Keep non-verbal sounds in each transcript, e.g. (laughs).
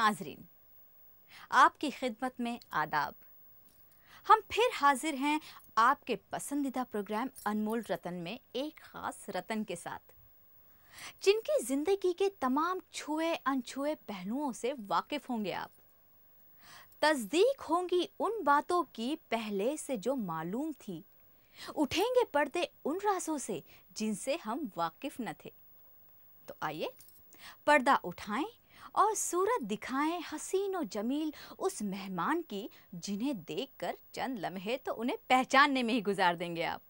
नाजरीन आपकी खिदमत में आदाब हम फिर हाजिर हैं आपके पसंदीदा प्रोग्राम अनमोल रतन में एक ख़ास रतन के साथ जिनकी ज़िंदगी के तमाम छुए अनछुए पहलुओं से वाकिफ़ होंगे आप तस्दीक होंगी उन बातों की पहले से जो मालूम थी उठेंगे पर्दे उन रासों से जिनसे हम वाकिफ न थे तो आइए पर्दा उठाएं और सूरत दिखाएं हसीन और जमील उस मेहमान की जिन्हें देखकर चंद लम्हे तो उन्हें पहचानने में ही गुजार देंगे आप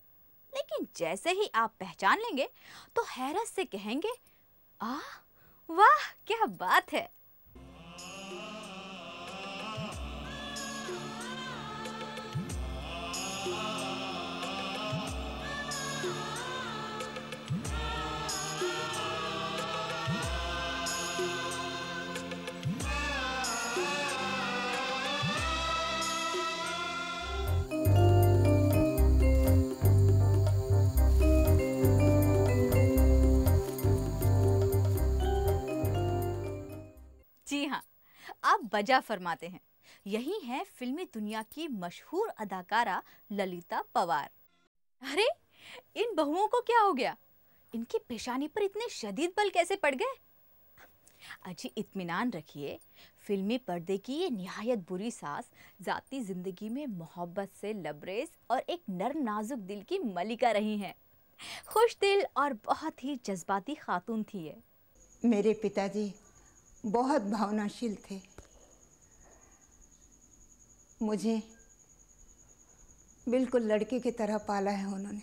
लेकिन जैसे ही आप पहचान लेंगे तो हैरत से कहेंगे आह वाह क्या बात है जी हाँ आप बजा फरमाते हैं यही है फिल्मी दुनिया की मशहूर अदाकारा ललिता पवार अरे इन बहुओं को क्या हो गया इनकी पेशानी पर इतने शदीद बल कैसे पड़ गए अजी इत्मीनान रखिए फिल्मी पर्दे की ये नहायत बुरी सास ज़ाती ज़िंदगी में मोहब्बत से लबरेज और एक नर नाजुक दिल की मलिका रही हैं खुश दिल और बहुत ही जज्बाती खातून थी ये मेरे पिताजी बहुत भावनाशील थे मुझे बिल्कुल लड़के की तरह पाला है उन्होंने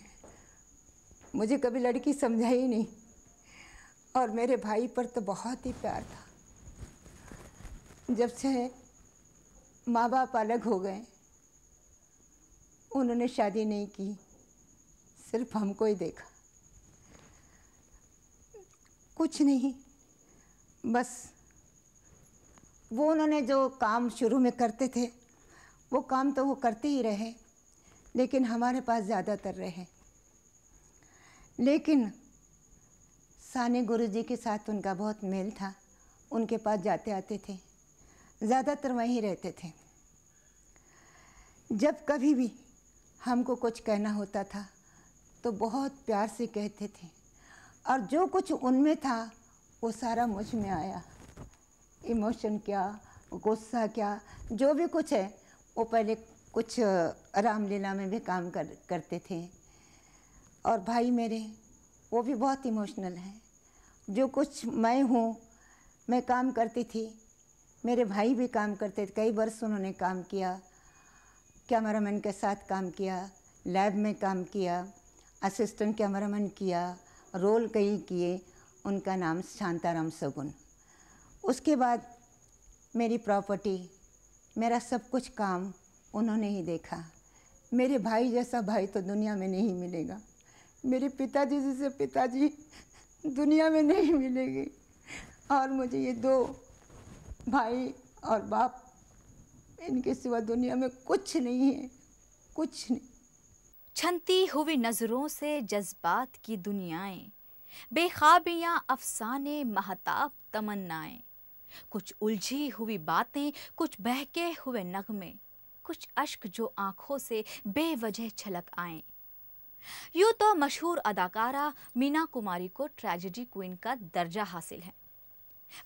मुझे कभी लड़की समझा ही नहीं और मेरे भाई पर तो बहुत ही प्यार था जब से माँ बाप अलग हो गए उन्होंने शादी नहीं की सिर्फ हमको ही देखा कुछ नहीं बस वो उन्होंने जो काम शुरू में करते थे वो काम तो वो करते ही रहे लेकिन हमारे पास ज़्यादातर रहे लेकिन गुरु गुरुजी के साथ उनका बहुत मेल था उनके पास जाते आते थे ज़्यादातर वहीं रहते थे जब कभी भी हमको कुछ कहना होता था तो बहुत प्यार से कहते थे और जो कुछ उनमें था वो सारा मुझ में आया इमोशन क्या गुस्सा क्या जो भी कुछ है वो पहले कुछ रामलीला में भी काम कर करते थे और भाई मेरे वो भी बहुत इमोशनल हैं जो कुछ मैं हूँ मैं काम करती थी मेरे भाई भी काम करते थे कई वर्ष उन्होंने काम किया कैमरामैन के साथ काम किया लैब में काम किया असिस्टेंट कैमरामैन किया रोल कई किए उनका नाम शांताराम सगुन उसके बाद मेरी प्रॉपर्टी मेरा सब कुछ काम उन्होंने ही देखा मेरे भाई जैसा भाई तो दुनिया में नहीं मिलेगा मेरे पिताजी जैसे पिताजी दुनिया में नहीं मिलेगी और मुझे ये दो भाई और बाप इनके सिवा दुनिया में कुछ नहीं है कुछ नहीं छनती हुई नज़रों से जज्बात की दुनियाएं बेखाबियां अफसाने महताब तमन्नाएं कुछ उलझी हुई बातें कुछ बहके हुए नगमे कुछ अश्क जो आंखों से बेवजह छलक आए यूं तो मशहूर अदाकारा मीना कुमारी को ट्रेजेडी क्वीन का दर्जा हासिल है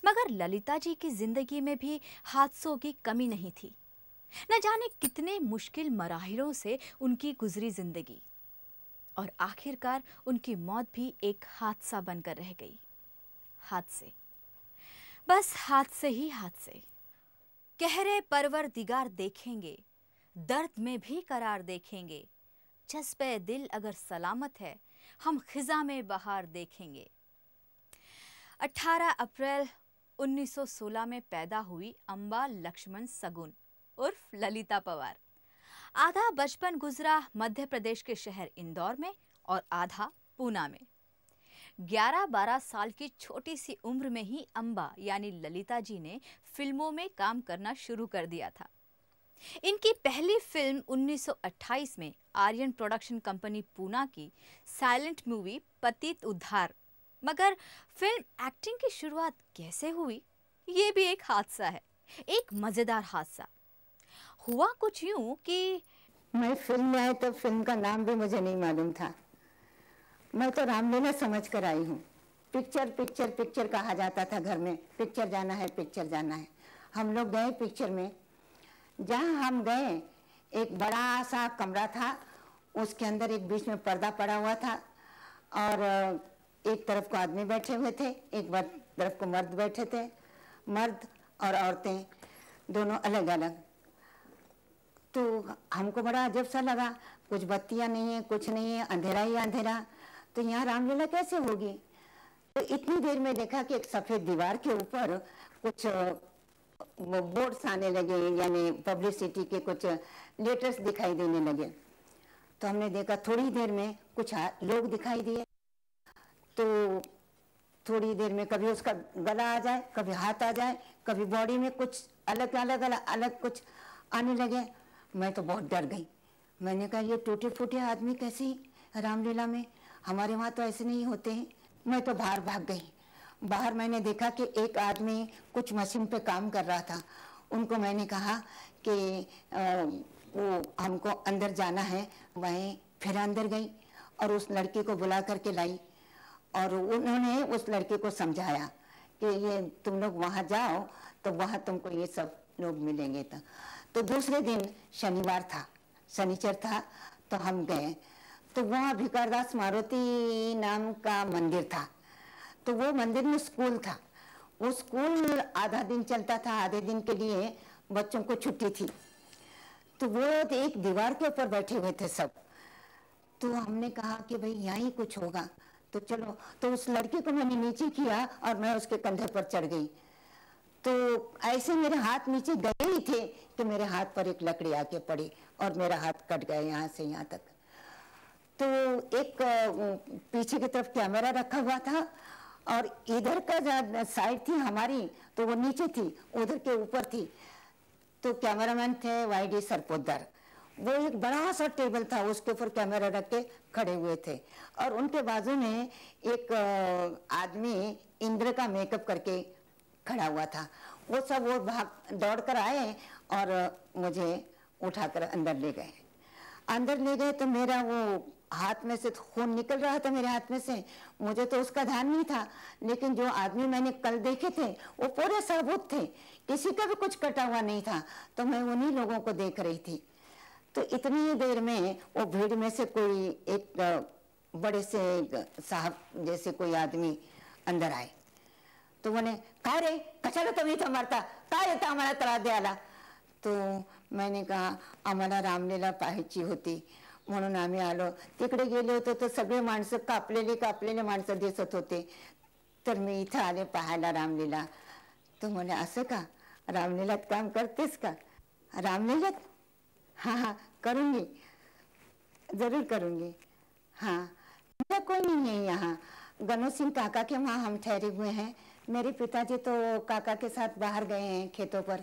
मगर ललिता जी की जिंदगी में भी हादसों की कमी नहीं थी न जाने कितने मुश्किल मराहिरों से उनकी गुजरी जिंदगी और आखिरकार उनकी मौत भी एक हादसा बनकर रह गई हादसे बस हाथ से ही हाथ से कहरे परवर दिगार देखेंगे दर्द में भी करार देखेंगे जज्बे दिल अगर सलामत है हम खिजा में बहार देखेंगे 18 अप्रैल 1916 में पैदा हुई अंबा लक्ष्मण सगुन उर्फ ललिता पवार आधा बचपन गुजरा मध्य प्रदेश के शहर इंदौर में और आधा पूना में 11-12 साल की छोटी सी उम्र में ही अम्बा यानी ललिता जी ने फिल्मों में काम करना शुरू कर दिया था इनकी पहली फिल्म 1928 में आर्यन प्रोडक्शन कंपनी पूना की साइलेंट मूवी पतित उद्धार मगर फिल्म एक्टिंग की शुरुआत कैसे हुई ये भी एक हादसा है एक मज़ेदार हादसा हुआ कुछ यूं कि मैं फिल्म में आई तो फिल्म का नाम भी मुझे नहीं मालूम था मैं तो रामलीला समझ कर आई हूँ पिक्चर पिक्चर पिक्चर कहा जाता था घर में पिक्चर जाना है पिक्चर जाना है हम लोग गए पिक्चर में जहाँ हम गए एक बड़ा सा कमरा था उसके अंदर एक बीच में पर्दा पड़ा हुआ था और एक तरफ को आदमी बैठे हुए थे एक तरफ को मर्द बैठे थे मर्द और औरतें दोनों अलग अलग तो हमको बड़ा अजब सा लगा कुछ बत्तियाँ नहीं है कुछ नहीं है अंधेरा ही अंधेरा तो यहाँ रामलीला कैसे होगी तो इतनी देर में देखा कि एक सफेद दीवार के ऊपर कुछ बोर्ड्स आने लगे यानी पब्लिसिटी के कुछ लेटर्स दिखाई देने लगे तो हमने देखा थोड़ी देर में कुछ लोग दिखाई दिए तो थोड़ी देर में कभी उसका गला आ जाए कभी हाथ आ जाए कभी बॉडी में कुछ अलग अलग अलग अलग कुछ आने लगे मैं तो बहुत डर गई मैंने कहा ये टूटे फूटे आदमी कैसे रामलीला में हमारे वहाँ तो ऐसे नहीं होते हैं मैं तो बाहर भाग गई बाहर मैंने देखा कि एक आदमी कुछ मशीन पे काम कर रहा था उनको मैंने कहा कि वो हमको अंदर जाना है वहीं फिर अंदर गई और उस लड़के को बुला करके लाई और उन्होंने उस लड़के को समझाया कि ये तुम लोग वहाँ जाओ तो वहाँ तुमको ये सब लोग मिलेंगे तो, तो दूसरे दिन शनिवार था शनिचर था तो हम गए तो वहाँ भिकारदास मारुति नाम का मंदिर था तो वो मंदिर में स्कूल था वो स्कूल आधा दिन चलता था आधे दिन के लिए बच्चों को छुट्टी थी तो वो एक दीवार के ऊपर बैठे हुए थे सब तो हमने कहा कि भाई यहाँ ही कुछ होगा तो चलो तो उस लड़के को मैंने नीचे किया और मैं उसके कंधे पर चढ़ गई तो ऐसे मेरे हाथ नीचे गए ही थे कि मेरे हाथ पर एक लकड़ी आके पड़ी और मेरा हाथ कट गया यहाँ से यहाँ तक तो एक पीछे की तरफ कैमरा रखा हुआ था और इधर का साइड थी हमारी तो वो नीचे थी उधर के ऊपर थी तो कैमरामैन थे वाई डी सरपोदर वो एक बड़ा सा टेबल था उसके ऊपर कैमरा रख के खड़े हुए थे और उनके बाजू में एक आदमी इंद्र का मेकअप करके खड़ा हुआ था वो सब वो भाग दौड़ कर आए और मुझे उठाकर अंदर ले गए अंदर ले गए तो मेरा वो हाथ में से खून निकल रहा था मेरे हाथ में से मुझे तो उसका ध्यान नहीं था लेकिन जो आदमी मैंने कल देखे थे वो पूरे सबूत थे किसी का भी कुछ कटा हुआ नहीं था तो मैं उन्हीं लोगों को देख रही थी तो इतनी ही देर में वो भीड़ में से कोई एक बड़े से साहब जैसे कोई आदमी अंदर आए तो उन्हें कहा रे कशाला तुम्ही थांबता काय येतं हमारा तला दे तो मैंने कहा हमारा रामलीला पाहिची होती म्हणून आम्ही आलो तिकडे गेलो होते तर सगळे माणसं कापलेली कापलेले माणसं दिसत होते तर मी इथं आले पाहायला रामलीला तो म्हणे असं का रामलीलात काम करतेस का रामलीलात हां हां करूँगी ज़रूर करूँगी हाँ मेरा कोई नहीं है यहाँ गनोज सिंह काका के वहाँ हम ठहरे हुए हैं मेरे पिताजी तो काका के साथ बाहर गए हैं खेतों पर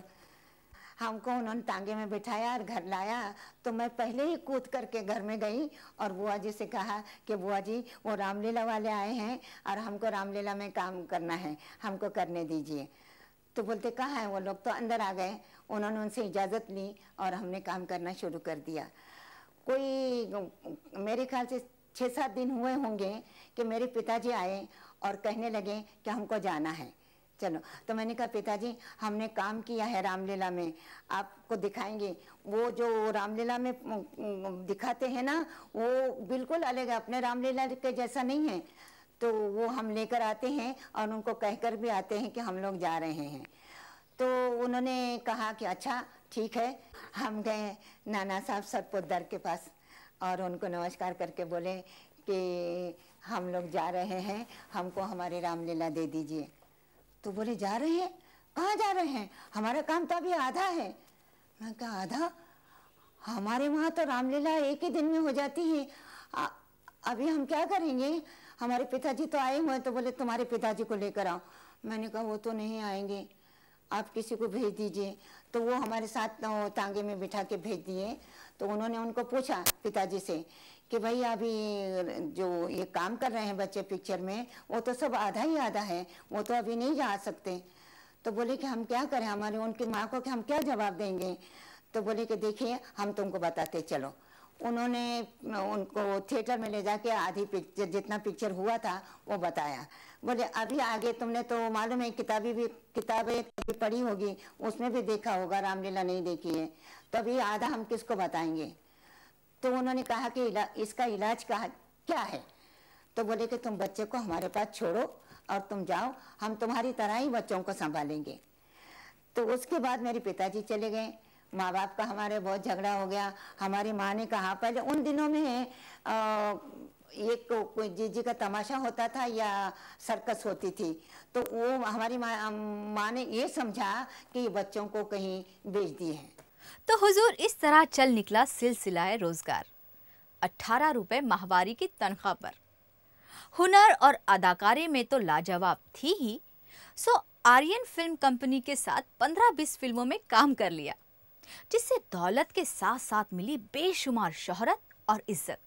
हमको उन्होंने टांगे में बिठाया और घर लाया तो मैं पहले ही कूद करके घर में गई और बुआ जी से कहा कि बुआ जी वो रामलीला वाले आए हैं और हमको रामलीला में काम करना है हमको करने दीजिए तो बोलते कहाँ हैं वो लोग तो अंदर आ गए उन्होंने उनसे इजाज़त ली और हमने काम करना शुरू कर दिया कोई मेरे ख्याल से छः सात दिन हुए होंगे कि मेरे पिताजी आए और कहने लगे कि हमको जाना है चलो तो मैंने कहा पिताजी हमने काम किया है रामलीला में आपको दिखाएंगे वो जो रामलीला में दिखाते हैं ना वो बिल्कुल अलग है अपने रामलीला के जैसा नहीं है तो वो हम लेकर आते हैं और उनको कहकर भी आते हैं कि हम लोग जा रहे हैं तो उन्होंने कहा कि अच्छा ठीक है हम गए नाना साहब सरपोदार के पास और उनको नमस्कार करके बोले कि हम लोग जा रहे हैं हमको हमारी रामलीला दे दीजिए तो बोले जा रहे हैं कहाँ जा रहे हैं हमारा काम तो अभी आधा है मैं कहा आधा हमारे वहाँ तो रामलीला एक ही दिन में हो जाती है आ, अभी हम क्या करेंगे हमारे पिताजी तो आए हुए तो बोले तुम्हारे पिताजी को लेकर आओ मैंने कहा वो तो नहीं आएंगे आप किसी को भेज दीजिए तो वो हमारे साथ तांगे में बिठा के भेज दिए तो उन्होंने उनको पूछा पिताजी से कि भाई अभी जो ये काम कर रहे हैं बच्चे पिक्चर में वो तो सब आधा ही आधा है वो तो अभी नहीं जा सकते तो बोले कि हम क्या करें हमारे उनकी माँ को कि हम क्या जवाब देंगे तो बोले कि देखिए हम तुमको बताते चलो उन्होंने उनको थिएटर में ले जाके आधी पिक्चर जितना पिक्चर हुआ था वो बताया बोले अभी आगे तुमने तो मालूम है किताबी भी किताबें भी पढ़ी होगी उसमें भी देखा होगा रामलीला नहीं देखी है तो अभी आधा हम किसको बताएंगे तो उन्होंने कहा कि इला, इसका इलाज कहा क्या है तो बोले कि तुम बच्चे को हमारे पास छोड़ो और तुम जाओ हम तुम्हारी तरह ही बच्चों को संभालेंगे तो उसके बाद मेरे पिताजी चले गए माँ बाप का हमारे बहुत झगड़ा हो गया हमारी माँ ने कहा पहले उन दिनों में आ, एक कोई जीजी का तमाशा होता था या सर्कस होती थी तो वो हमारी माँ माँ ने ये समझा कि बच्चों को कहीं बेच दिए हैं तो हुजूर इस तरह चल निकला सिलसिला रोजगार अट्ठारह रुपए माहवारी की तनख्वाह पर हुनर और अदाकारी में तो लाजवाब थी ही सो आर्यन फिल्म कंपनी के साथ पंद्रह बीस फिल्मों में काम कर लिया जिससे दौलत के साथ साथ मिली बेशुमार शोहरत और इज्जत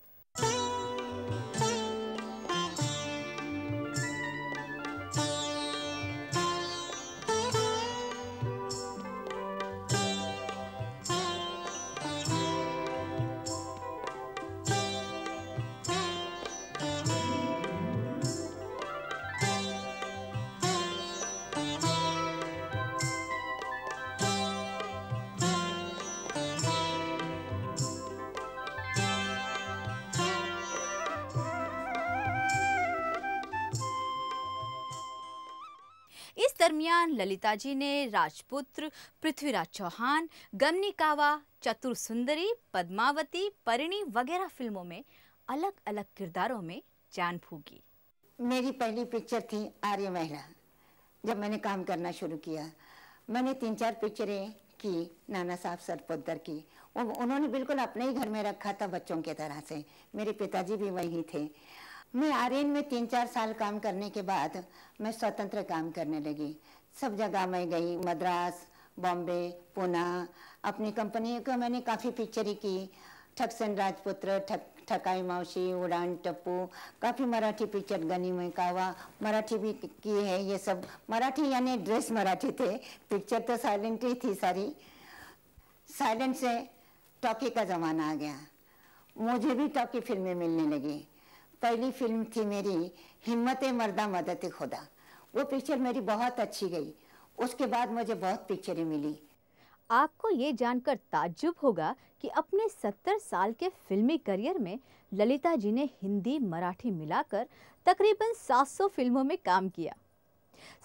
दरमियान ललिताजी ने राजपुत्र पृथ्वीराज चौहान गमनी कावा चतुर सुंदरी पद्मावती परिणी वगैरह फिल्मों में अलग अलग किरदारों में जान फूकी मेरी पहली पिक्चर थी आर्य महिला जब मैंने काम करना शुरू किया मैंने तीन चार पिक्चरें की नाना साहब सरपोदर की उन्होंने बिल्कुल अपने ही घर में रखा था बच्चों के तरह से मेरे पिताजी भी वही थे मैं आर्यन में तीन चार साल काम करने के बाद मैं स्वतंत्र काम करने लगी सब जगह मैं गई मद्रास बॉम्बे पूना अपनी कंपनी को मैंने काफ़ी पिक्चरें की ठकसन राजपुत्र ठक ठकाई मावशी उड़ान टप्पू काफ़ी मराठी पिक्चर गनी में कावा मराठी भी की है ये सब मराठी यानी ड्रेस मराठी थे पिक्चर तो साइलेंट ही थी सारी साइलेंट से टॉकी का ज़माना आ गया मुझे भी टॉकी फिल्में मिलने लगी पहली फिल्म थी मेरी हिम्मत मर्दा मदद खुदा वो पिक्चर मेरी बहुत अच्छी गई उसके बाद मुझे बहुत पिक्चरें मिली आपको ये जानकर ताज्जुब होगा कि अपने सत्तर साल के फिल्मी करियर में ललिता जी ने हिंदी मराठी मिलाकर तकरीबन 700 फिल्मों में काम किया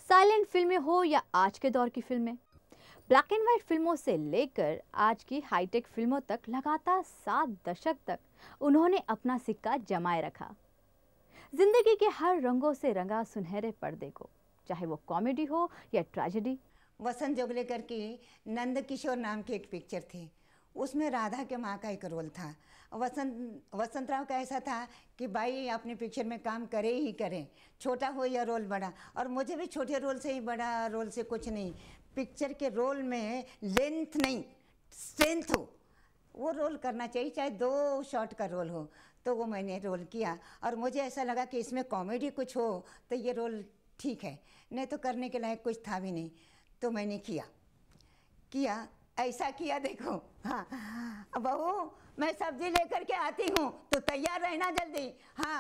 साइलेंट फिल्में हो या आज के दौर की फिल्में ब्लैक एंड वाइट फिल्मों से लेकर आज की हाईटेक फिल्मों तक लगातार सात दशक तक उन्होंने अपना सिक्का जमाए रखा जिंदगी के हर रंगों से रंगा सुनहरे पर्दे को चाहे वो कॉमेडी हो या ट्रेजेडी वसंत जोगलेकर की नंद किशोर नाम की एक पिक्चर थी उसमें राधा के माँ का एक रोल था वसंत वसंत राव का ऐसा था कि भाई अपनी पिक्चर में काम करे ही करें छोटा हो या रोल बड़ा और मुझे भी छोटे रोल से ही बड़ा रोल से कुछ नहीं पिक्चर के रोल में लेंथ नहीं स्ट्रेंथ हो वो रोल करना चाहिए चाहे दो शॉट का रोल हो तो वो मैंने रोल किया और मुझे ऐसा लगा कि इसमें कॉमेडी कुछ हो तो ये रोल ठीक है नहीं तो करने के लायक कुछ था भी नहीं तो मैंने किया किया ऐसा किया देखो हाँ बहू मैं सब्जी लेकर के आती हूँ तो तैयार रहना जल्दी हाँ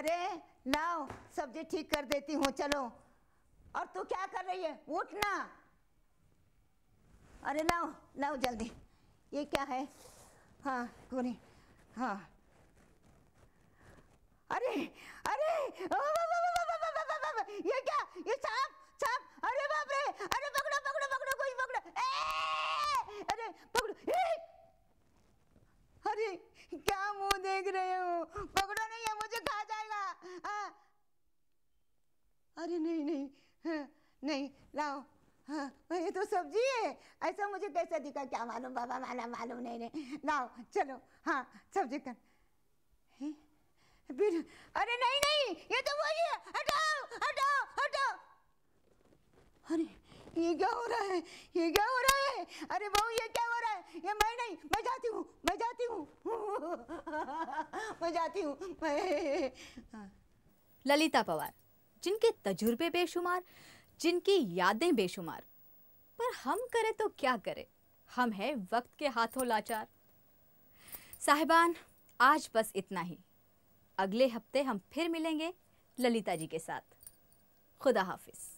अरे लाओ सब्जी ठीक कर देती हूँ चलो और तू क्या कर रही है उठना अरे लाओ लाओ जल्दी ये क्या है हाँ गोरी हाँ अरे अरे ये क्या ये सांप सांप अरे बाप रे अरे पकड़ो पकड़ो पकड़ो कोई पकड़ो अरे पकड़ो अरे क्या मुंह देख रहे हो पकड़ो नहीं है मुझे खा जाएगा अरे नहीं नहीं नहीं लाओ हाँ तो ये तो सब्जी है ऐसा मुझे कैसे दिखा क्या मालूम बाबा माला मालूम नहीं नहीं लाओ चलो हाँ सब्जी कर हे? फिर अरे नहीं नहीं ये तो वही है हटाओ हटाओ हटाओ अरे ये क्या हो रहा है ये क्या हो रहा है अरे बहू ये क्या हो रहा है ये मैं नहीं मैं जाती हूँ मैं जाती हूँ (laughs) मैं जाती हूँ मैं हाँ। ललिता पवार जिनके तजुर्बे बेशुमार जिनकी यादें बेशुमार पर हम करें तो क्या करें हम हैं वक्त के हाथों लाचार साहिबान आज बस इतना ही अगले हफ्ते हम फिर मिलेंगे ललिता जी के साथ खुदा हाफिज